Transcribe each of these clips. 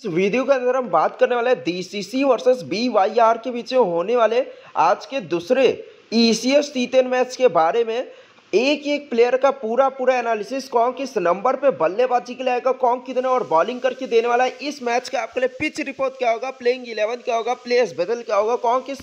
इस वीडियो के अंदर हम बात करने वाले डी हैं डीसीसी वर्सेस बीवाईआर के बीच होने वाले आज के दूसरे ईसीएस टी टेन मैच के बारे में एक एक प्लेयर का पूरा पूरा एनालिसिस कौन किस नंबर पे बल्लेबाजी के लिए आएगा कौन कितने और बॉलिंग करके देने वाला है इस मैच का आपके लिए पिच रिपोर्ट क्या होगा प्लेइंग इलेवन क्या होगा प्लेयर्स बदल क्या होगा कौन किस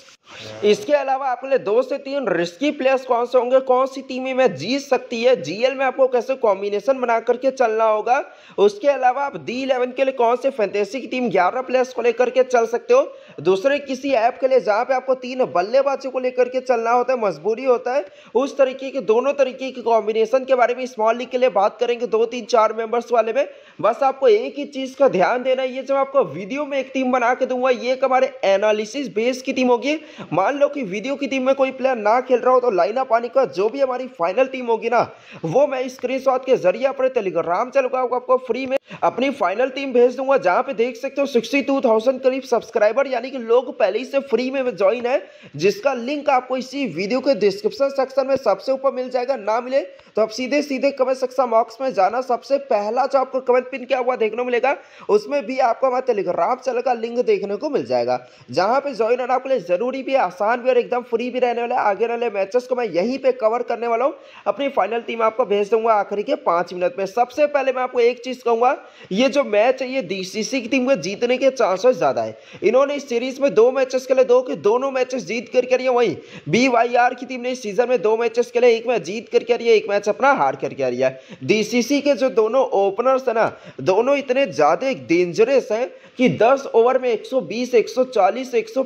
इसके अलावा आपके लिए दो से तीन रिस्की प्लेयर्स कौन से होंगे कौन सी टीम में जीत सकती है जीएल में आपको कैसे कॉम्बिनेशन बना करके चलना होगा उसके अलावा आप डी इलेवन के लिए कौन से फैंटेसी की टीम ग्यारह प्लेयर्स को लेकर के चल सकते हो दूसरे किसी ऐप के लिए जहाँ पे आपको तीन बल्लेबाजी को लेकर के चलना होता है मजबूरी होता है उस तरीके के दोनों तरीके के कॉम्बिनेशन के बारे में स्मॉल लीग के लिए बात करेंगे दो तीन चार मेंबर्स वाले में बस आपको एक ही चीज़ का ध्यान देना है ये जब आपको वीडियो में एक टीम बना के दूंगा ये एक हमारे एनालिसिस बेस की टीम होगी मान लो कि वीडियो की टीम में कोई प्लेयर ना खेल रहा हो तो लाइना पानी का जो भी हमारी फाइनल टीम होगी ना वो मैं स्क्रीन शॉट के जरिए अपने टेलीग्राम चैनल को आपको फ्री में अपनी फाइनल टीम भेज दूंगा जहां पे देख सकते हो 62,000 करीब सब्सक्राइबर यानी कि लोग पहले ही से फ्री में ज्वाइन है जिसका लिंक आपको इसी वीडियो के डिस्क्रिप्शन सेक्शन में सबसे ऊपर मिल जाएगा ना मिले तो आप सीधे सीधे कमेंट सेक्शन बॉक्स में जाना सबसे पहला जो आपको कमेंट पिन किया हुआ देखने को मिलेगा उसमें भी आपको हमारे टेलीग्राम चैनल का लिंक देखने को मिल जाएगा जहां पे ज्वाइन होना आपके लिए जरूरी भी आसान भी और एकदम फ्री भी रहने वाले आगे वाले मैचेस को मैं यहीं पे कवर करने वाला हूँ अपनी फाइनल टीम आपको भेज दूंगा आखिरी के पाँच मिनट में सबसे पहले मैं आपको एक चीज़ कहूँगा ये जो मैच है ये डीसीसी की टीम को जीतने के चांसेस ज़्यादा है इन्होंने इस सीरीज में दो मैचेस के लिए दो के दोनों मैचेस जीत करके लिए वहीं बी की टीम ने इस सीजन में दो मैचेस के लिए एक मैच जीत करके लिए एक मैच अपना हार करके हारी है डीसीसी के जो दोनों ओपनर्स है ना दोनों इतने ज़्यादा डेंजरस हैं कि दस ओवर में एक सौ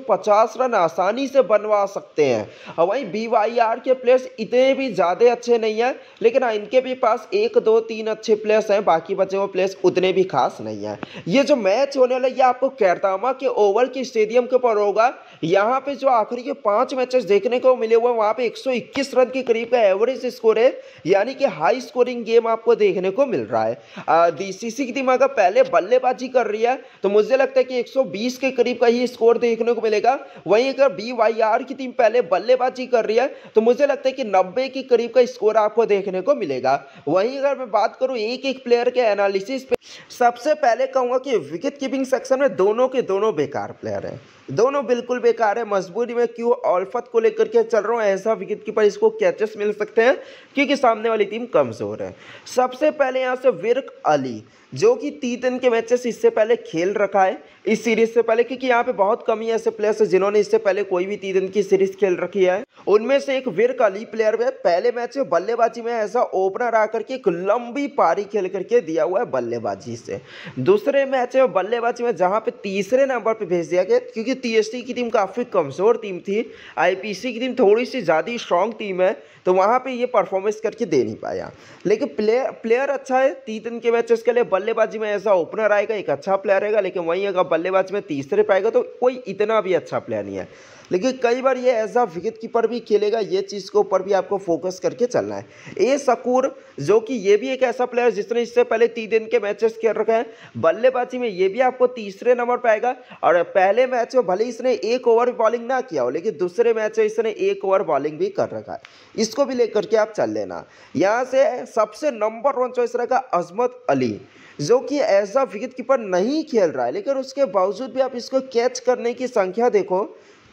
150 रन आसान आसानी से बनवा सकते हैं और हाँ, वहीं बी वाई आर के प्लेयर्स इतने भी ज़्यादा अच्छे नहीं हैं लेकिन हाँ इनके भी पास एक दो तीन अच्छे प्लेयर्स हैं बाकी बचे हुए प्लेयर्स उतने भी खास नहीं हैं ये जो मैच होने वाला ये आपको कैरतामा के ओवर के स्टेडियम के ऊपर होगा यहाँ पे जो आखिरी के पाँच मैचेस देखने को मिले हुए वहाँ पे 121 रन के करीब का एवरेज स्कोर है यानी कि हाई स्कोरिंग गेम आपको देखने को मिल रहा है सी सी की टीम पहले बल्लेबाजी कर रही है तो मुझे लगता है कि 120 के करीब का ही स्कोर देखने को मिलेगा वहीं अगर बीवाईआर की टीम पहले बल्लेबाजी कर रही है तो मुझे लगता है कि नब्बे के करीब का स्कोर आपको देखने को मिलेगा वहीं अगर मैं बात करूं एक एक प्लेयर के एनालिसिस पे सबसे पहले कहूंगा कि विकेट कीपिंग सेक्शन में दोनों के दोनों बेकार प्लेयर हैं दोनों बिल्कुल बेकार है मजबूरी में क्यों ऑल्फत को लेकर के चल रहा हूँ ऐसा विकेट कीपर इसको कैचेस मिल सकते हैं क्योंकि सामने वाली टीम कमज़ोर है सबसे पहले यहाँ से विरक अली जो कि तीन दिन के मैचेस इससे पहले खेल रखा है इस सीरीज से पहले क्योंकि यहाँ पे बहुत कमी ऐसे प्लेयर्स है जिन्होंने इससे पहले कोई भी टी की सीरीज खेल रखी है उनमें से एक वीर काली प्लेयर है पहले मैच में बल्लेबाजी में ऐसा ओपनर आकर के एक लंबी पारी खेल करके दिया हुआ है बल्लेबाजी से दूसरे मैच में बल्लेबाजी में जहाँ पे तीसरे नंबर पर भेज दिया गया क्योंकि टी की टीम काफ़ी कमज़ोर टीम थी आई की टीम थोड़ी सी ज़्यादा स्ट्रॉन्ग टीम है तो वहाँ पर ये परफॉर्मेंस करके दे नहीं पाया लेकिन प्लेयर प्लेयर अच्छा है तीन के मैचेस के लिए बल्लेबाजी में ऐसा ओपनर आएगा एक अच्छा प्लेयर रहेगा लेकिन वहीं अगर बल्लेबाज में तीसरे पाएगा तो कोई इतना भी अच्छा प्लेयर नहीं है लेकिन कई बार ये एज अ विकेट कीपर भी खेलेगा ये चीज़ के ऊपर भी आपको फोकस करके चलना है ए सकूर जो कि ये भी एक ऐसा प्लेयर जिसने इससे पहले तीन दिन के मैचेस खेल रखे हैं बल्लेबाजी में ये भी आपको तीसरे नंबर पर आएगा और पहले मैच में भले इसने एक ओवर बॉलिंग ना किया हो लेकिन दूसरे मैच में इसने एक ओवर बॉलिंग भी कर रखा है इसको भी लेकर के आप चल लेना यहाँ से सबसे नंबर वन चॉइस रहेगा अजमत अली जो कि ऐसा विकेट कीपर नहीं खेल रहा है लेकिन उसके बावजूद भी आप इसको कैच करने की संख्या देखो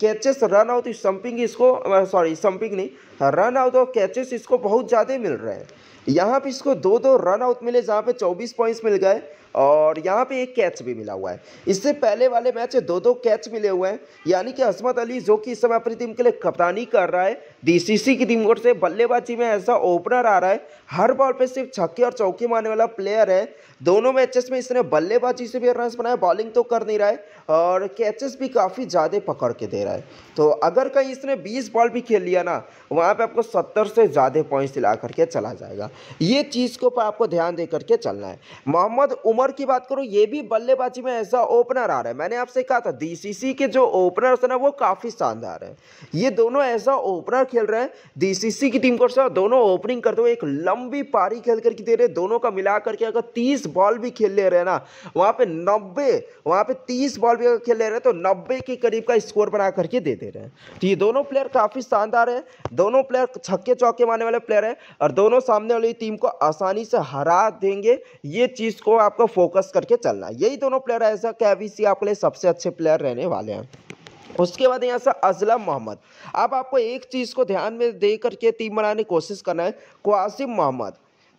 catches run out is something इसको सॉरी समथिंग नहीं रन आउट और कैचेस इसको बहुत ज़्यादा मिल रहे हैं यहाँ पे इसको दो दो रन आउट मिले जहाँ पे 24 पॉइंट्स मिल गए और यहाँ पे एक कैच भी मिला हुआ है इससे पहले वाले मैच दो दो कैच मिले हुए हैं यानी कि असमत अली जो कि इस समय अपनी टीम के लिए कप्तानी कर रहा है डीसीसी की टीम ओर से बल्लेबाजी में ऐसा ओपनर आ रहा है हर बॉल पे सिर्फ छक्के और चौके मारने वाला प्लेयर है दोनों मैचेस में इसने बल्लेबाजी से भी रन बनाया बॉलिंग तो कर नहीं रहा है और कैचेस भी काफ़ी ज़्यादा पकड़ के दे रहा है तो अगर कहीं इसने बीस बॉल भी खेल लिया ना वहाँ पे आपको सत्तर से ज़्यादा पॉइंट्स दिला करके चला जाएगा ये चीज़ को आपको ध्यान दे करके चलना है मोहम्मद उमर की बात करूँ ये भी बल्लेबाजी में ऐसा ओपनर आ रहा है मैंने आपसे कहा था डी के जो ओपनर्स हैं ना वो काफ़ी शानदार है ये दोनों ऐसा ओपनर खेल रहे हैं डी की टीम को दोनों ओपनिंग करते हुए एक लंबी पारी खेल करके दे रहे दोनों का मिला करके अगर तीस बॉल भी खेल ले रहे हैं ना वहाँ पर नब्बे वहाँ पर तीस बॉल भी अगर खेल ले रहे हैं तो नब्बे के करीब का स्कोर बना करके दे दे रहे हैं तो ये दोनों प्लेयर काफ़ी शानदार है दोनों दोनों प्लेयर छक्के चौके मारने वाले प्लेयर हैं और दोनों सामने वाली टीम को आसानी से हरा देंगे ये चीज़ को आपको फोकस करके चलना है यही दोनों प्लेयर ऐसा कैवीसी आपके लिए सबसे अच्छे प्लेयर रहने वाले हैं उसके बाद यहाँ से अजलम मोहम्मद अब आपको एक चीज़ को ध्यान में दे करके टीम बनाने की कोशिश करना है क्वासिम मोहम्मद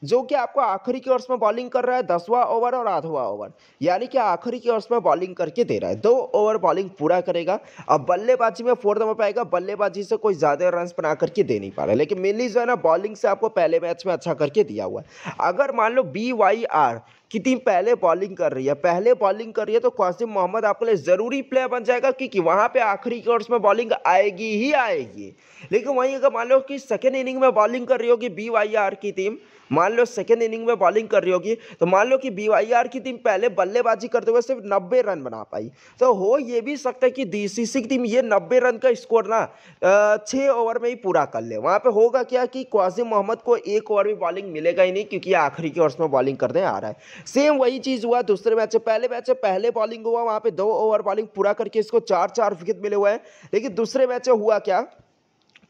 जो कि आपको आखिरी के ओवर्स में बॉलिंग कर रहा है दसवा ओवर और आधवा ओवर यानी कि आखिरी के ओवर्स में बॉलिंग करके दे रहा है दो ओवर बॉलिंग पूरा करेगा अब बल्लेबाजी में फोर्थ नंबर पाएगा बल्लेबाजी से कोई ज़्यादा रन बना करके दे नहीं पा रहा लेकिन मिली जो है ना बॉलिंग से आपको पहले मैच में अच्छा करके दिया हुआ है अगर मान लो बी वाई आर कि टीम पहले बॉलिंग कर रही है पहले बॉलिंग कर रही है तो कासिम मोहम्मद आपके लिए ज़रूरी प्लेयर बन जाएगा क्योंकि वहाँ पे आखिरी ओवर्स में बॉलिंग आएगी ही आएगी लेकिन वहीं अगर मान लो कि सेकेंड इनिंग में बॉलिंग कर रही होगी बी की टीम मान लो सेकेंड इनिंग में बॉलिंग कर रही होगी तो मान लो कि बी की टीम पहले बल्लेबाजी करते हुए सिर्फ नब्बे रन बना पाई तो हो ये भी सकता है कि डी की टीम ये नब्बे रन का स्कोर ना छः ओवर में ही पूरा कर ले वहाँ पर होगा क्या कि क्वासिम मोहम्मद को एक ओवर में बॉलिंग मिलेगा ही नहीं क्योंकि आखिरी के ओवर्स में बॉलिंग करने आ रहा है सेम वही चीज़ हुआ दूसरे मैच से पहले मैच से पहले बॉलिंग हुआ वहां पे दो ओवर बॉलिंग पूरा करके इसको चार चार विकेट मिले हुए हैं लेकिन दूसरे मैच में हुआ क्या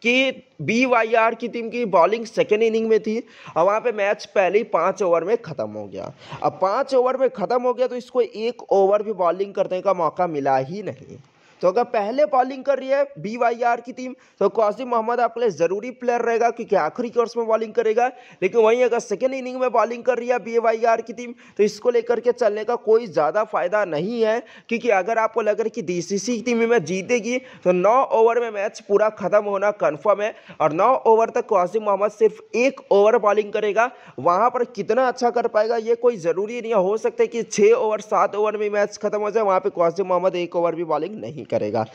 कि बी वाई आर की टीम की बॉलिंग सेकेंड इनिंग में थी और वहाँ पे मैच पहले ही पाँच ओवर में ख़त्म हो गया अब पाँच ओवर में ख़त्म हो गया तो इसको एक ओवर भी बॉलिंग करने का मौका मिला ही नहीं तो अगर पहले बॉलिंग कर रही है बी वाई आर की टीम तो कासिम मोहम्मद आपके लिए ज़रूरी प्लेयर रहेगा क्योंकि आखिरी कोर्स में बॉलिंग करेगा लेकिन वहीं अगर सेकेंड इनिंग में बॉलिंग कर रही है बी वाई आर की टीम तो इसको लेकर के चलने का कोई ज़्यादा फायदा नहीं है क्योंकि अगर आपको लग रहा है कि डी सी टीम में जीतेगी तो नौ ओवर में मैच पूरा खत्म होना कन्फर्म है और नौ ओवर तक कासिम मोहम्मद सिर्फ एक ओवर बॉलिंग करेगा वहाँ पर कितना अच्छा कर पाएगा ये कोई ज़रूरी नहीं हो सकता कि छः ओवर सात ओवर में मैच खत्म हो जाए वहाँ पर कासिम मोहम्मद एक ओवर भी बॉलिंग नहीं कर करेगा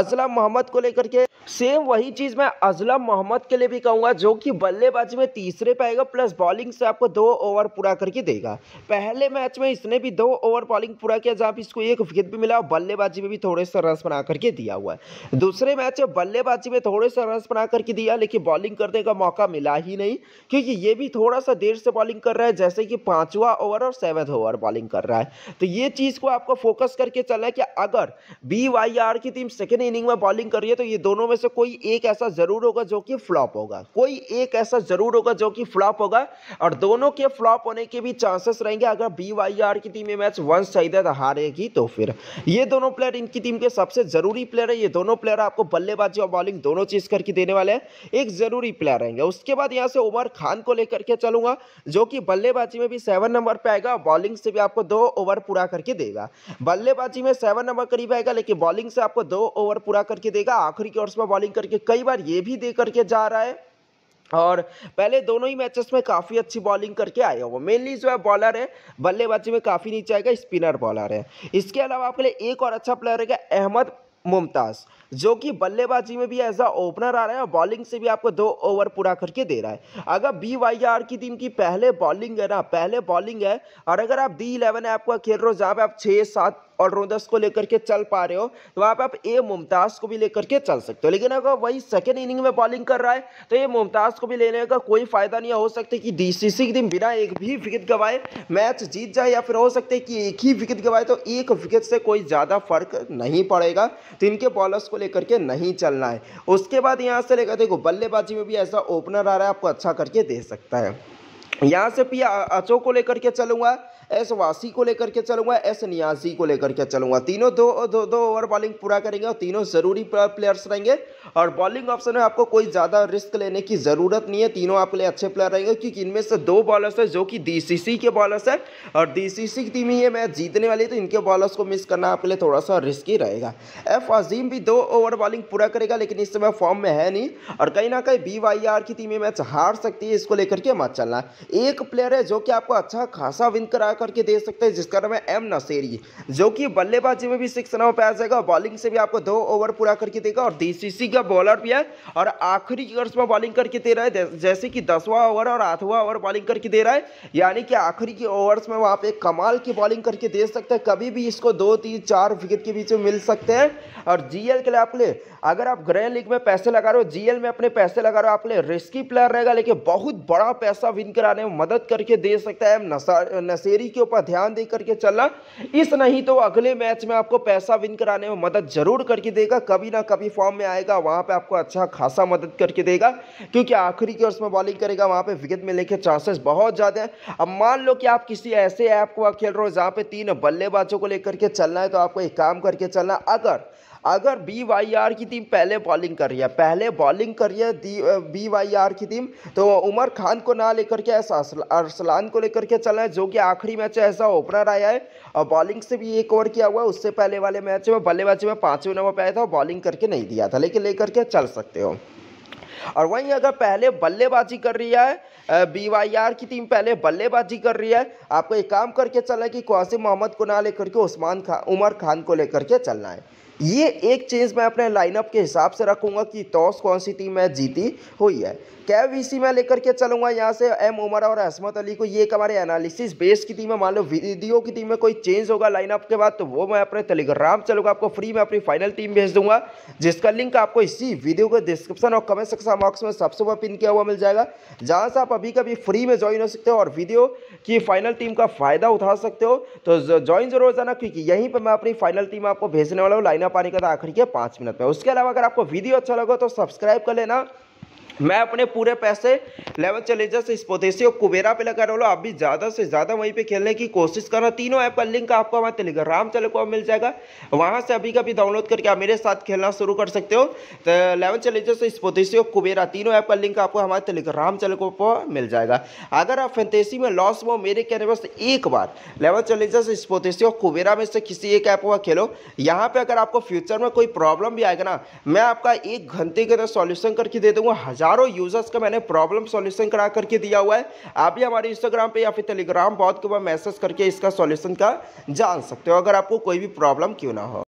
अजलम मोहम्मद को लेकर के सेम वही चीज़ मैं अजलम मोहम्मद के लिए भी कहूंगा जो कि बल्लेबाजी में तीसरे पे आएगा प्लस बॉलिंग से आपको दो ओवर पूरा करके देगा पहले मैच में इसने भी दो ओवर बॉलिंग पूरा किया जहां इसको एक विकेट भी मिला और बल्लेबाजी में भी थोड़े से रन बना करके दिया हुआ है दूसरे मैच में बल्लेबाजी में थोड़े से रन बना करके दिया लेकिन बॉलिंग करने का मौका मिला ही नहीं क्योंकि ये भी थोड़ा सा देर से बॉलिंग कर रहा है जैसे कि पांचवा ओवर और सेवन ओवर बॉलिंग कर रहा है तो ये चीज़ को आपको फोकस करके चलना है कि अगर बी आर की टीम सेकेंड इनिंग में बॉलिंग कर रही है तो ये दोनों में से कोई एक ऐसा जरूर होगा जो कि फ्लॉप होगा कोई एक ऐसा जरूर होगा जो कि फ्लॉप होगा और दोनों के फ्लॉप होने के भी चांसेस रहेंगे अगर बी वाई आर की टीम ये मैच वन साइडेड हारेगी तो फिर ये दोनों प्लेयर इनकी टीम के सबसे जरूरी प्लेयर है ये दोनों प्लेयर आपको बल्लेबाजी और बॉलिंग दोनों चीज करके देने वाले हैं एक जरूरी प्लेयर रहेंगे उसके बाद यहाँ से उमर खान को लेकर के चलूंगा जो कि बल्लेबाजी में भी सेवन नंबर पे आएगा बॉलिंग से भी आपको दो ओवर पूरा करके देगा बल्लेबाजी में सेवन नंबर करीब आएगा लेकिन बॉलिंग बैटिंग से आपको दो ओवर पूरा करके देगा आखिरी के ओवर्स में बॉलिंग करके कई बार ये भी दे करके जा रहा है और पहले दोनों ही मैचेस में काफ़ी अच्छी बॉलिंग करके आया वो मेनली जो है बॉलर है बल्लेबाजी में काफ़ी नीचे आएगा स्पिनर बॉलर है इसके अलावा आपके लिए एक और अच्छा प्लेयर है अहमद मुमताज़ जो कि बल्लेबाजी में भी एज अ ओपनर आ रहा है और बॉलिंग से भी आपको दो ओवर पूरा करके दे रहा है अगर बी वाई आर की टीम की पहले बॉलिंग है ना पहले बॉलिंग है और अगर आप डी इलेवन है आपका खेल रहे हो जहाँ पे आप छः सात ऑलराउंडर्स को लेकर के चल पा रहे हो तो वहाँ पर आप ए मुमताज़ को भी लेकर के चल सकते हो लेकिन अगर वही सेकेंड इनिंग में बॉलिंग कर रहा है तो ये मुमताज़ को भी लेने का कोई फ़ायदा नहीं हो सकता कि डी सी दिन बिना एक भी विकेट गवाए मैच जीत जाए या फिर हो सकते कि एक ही विकेट गवाए तो एक विकेट से कोई ज़्यादा फर्क नहीं पड़ेगा तो इनके बॉलर्स को लेकर के नहीं चलना है उसके बाद यहाँ से लेकर देखो बल्लेबाजी में भी ऐसा ओपनर आ रहा है आपको अच्छा करके दे सकता है यहाँ से भी अचो को लेकर के चलूँगा एस वासी को लेकर के चलूंगा एस नियाजी को लेकर के चलूंगा तीनों दो दो दो ओवर बॉलिंग पूरा करेंगे और तीनों ज़रूरी प्लेयर्स रहेंगे और बॉलिंग ऑप्शन में आपको कोई ज़्यादा रिस्क लेने की ज़रूरत नहीं है तीनों आपके लिए अच्छे प्लेयर रहेंगे क्योंकि इनमें से दो बॉलर्स है जो कि डी के बॉलर्स है और डी की टीम ही ये मैच जीतने वाली है तो इनके बॉलर्स को मिस करना आपके लिए थोड़ा सा रिस्की रहेगा एफ अजीम भी दो ओवर बॉलिंग पूरा करेगा लेकिन इस समय फॉर्म में है नहीं और कहीं ना कहीं बी की टीम मैच हार सकती है इसको लेकर के मत चलना एक प्लेयर है जो कि आपको अच्छा खासा विन करा करके दे सकते हैं जिसका नाम है एम नसेरी जो कि बल्लेबाजी में भी सिक्स रनों पर आ जाएगा बॉलिंग से भी आपको दो ओवर पूरा करके देगा और डीसीसी का बॉलर भी है और आखिरी इयर्स में बॉलिंग करके दे रहा है जैसे कि दसवां ओवर और आठवां ओवर बॉलिंग करके दे रहा है यानी कि आखिरी के ओवर्स में वहाँ पे कमाल की बॉलिंग करके दे सकते हैं कभी भी इसको दो तीन चार विकेट के बीच में मिल सकते हैं और जीएल के लिए आप ले अगर आप ग्रह लीग में पैसे लगा रहे हो जीएल में अपने पैसे लगा रहे हो आप ले रिस्की प्लेयर रहेगा लेकिन बहुत बड़ा पैसा विन कराने में मदद करके दे सकता है नसेरी के ऊपर ध्यान दे करके चलना इस नहीं तो अगले मैच में आपको पैसा विन कराने में मदद जरूर करके देगा कभी ना कभी फॉर्म में आएगा वहां पे आपको अच्छा खासा मदद करके देगा क्योंकि आखिरी के उसमें बॉलिंग करेगा वहां पे विकेट में लेके चांसेस बहुत ज़्यादा है अब मान लो कि आप किसी ऐसे ऐप को खेल रहे हो जहाँ पे तीन बल्लेबाजों को लेकर के चलना है तो आपको एक काम करके चलना अगर अगर बी वाई आर की टीम पहले बॉलिंग कर रही है पहले बॉलिंग कर रही है बी वाई आर की टीम तो उमर खान को ना लेकर के ऐसा अरसलान को लेकर के चला है जो कि आखिरी मैच ऐसा ओपनर आया है और बॉलिंग से भी एक ओवर किया हुआ है उससे पहले वाले मैच में बल्लेबाजी में पाँचवें नंबर पर आया था बॉलिंग करके नहीं दिया था लेकिन लेकर के चल सकते हो और वहीं अगर पहले बल्लेबाजी कर रही है बी वाई आर की टीम पहले बल्लेबाजी कर रही है आपको एक काम करके चलना है कि कौसिम मोहम्मद को ना लेकर के उस्मान खान उमर खान को लेकर के चलना है ये एक चेंज मैं अपने लाइनअप के हिसाब से रखूँगा कि टॉस कौन सी टीम मैच जीती हुई है कैवीसी मैं लेकर के चलूंगा यहाँ से एम उमर और असमत अली को ये हमारे एनालिसिस बेस की टीम है मान लो वीडियो की टीम में कोई चेंज होगा लाइनअप के बाद तो वो मैं अपने टेलीग्राम चलूंगा आपको फ्री में अपनी फाइनल टीम भेज दूंगा जिसका लिंक आपको इसी वीडियो के डिस्क्रिप्शन और कमेंट सेक्शन बॉक्स में सबसे ऊपर पिन किया हुआ मिल जाएगा जहाँ से आप अभी कभी फ्री में ज्वाइन हो सकते हो और वीडियो की फाइनल टीम का फायदा उठा सकते हो तो ज्वाइन जरूर जाना क्योंकि यहीं पर मैं अपनी फाइनल टीम आपको भेजने वाला हूँ लाइनअप आने का आखिर के पाँच मिनट में उसके अलावा अगर आपको वीडियो अच्छा लगा तो सब्सक्राइब कर लेना मैं अपने पूरे पैसे लेवन चैलेंजर स्पोतेसी और कुबेरा पे लगा रहा आप भी ज़्यादा से ज़्यादा वहीं पे खेलने की कोशिश कर रहा तीनों ऐप का लिंक आपको हमारे राम चले को मिल जाएगा वहाँ से अभी का भी डाउनलोड करके आप मेरे साथ खेलना शुरू कर सकते हो तो लेवन चैलेंजर स्पोतेसी और कुबेरा तीनों ऐप का लिंक आपको हमारे राम चले को मिल जाएगा अगर आप फैंटेसी में लॉस हो मेरे कहने बस एक बार लेवन चैलेंजर्स स्पोतेसी और कुबेरा में से किसी एक ऐप को खेलो यहाँ पर अगर आपको फ्यूचर में कोई प्रॉब्लम भी आएगा ना मैं आपका एक घंटे के अंदर सॉल्यूशन करके दे दूँगा हज़ार हज़ारों यूज़र्स का मैंने प्रॉब्लम सॉल्यूशन करा करके दिया हुआ है आप भी हमारे इंस्टाग्राम पे या फिर टेलीग्राम बहुत के मैसेज करके इसका सॉल्यूशन का जान सकते हो अगर आपको कोई भी प्रॉब्लम क्यों ना हो